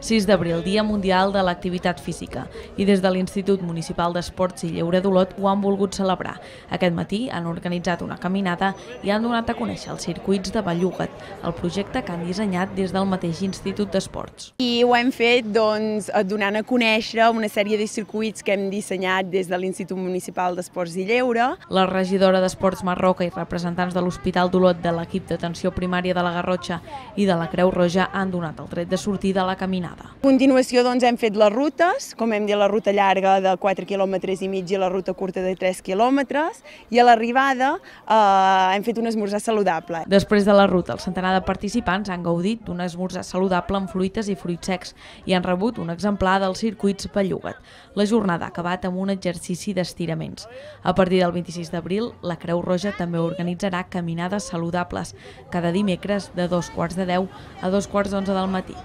6 d'abril, Dia Mundial de l'Activitat Física, i des de l'Institut Municipal d'Esports i Lleure d'Olot ho han volgut celebrar. Aquest matí han organitzat una caminada i han donat a conèixer els circuits de Belluga't, el projecte que han dissenyat des del mateix Institut d'Esports. I ho hem fet doncs, eh, donant a conèixer una sèrie de circuits que hem dissenyat des de l'Institut Municipal d'Esports i Lleure. La regidora d'Esports Marroca i representants de l'Hospital d'Olot de l'equip d'atenció primària de la Garrotxa i de la Creu Roja han donat el tret de sortir de la caminada caminada. A continuació doncs, hem fet les rutes, com hem dit, la ruta llarga de 4 km i mig i la ruta curta de 3 km, i a l'arribada eh, hem fet un esmorzar saludable. Després de la ruta, el centenar de participants han gaudit d'un esmorzar saludable amb fruites i fruits secs i han rebut un exemplar dels circuits Bellugat. La jornada ha acabat amb un exercici d'estiraments. A partir del 26 d'abril, la Creu Roja també organitzarà caminades saludables cada dimecres de dos quarts de 10 a dos quarts d'11 del matí.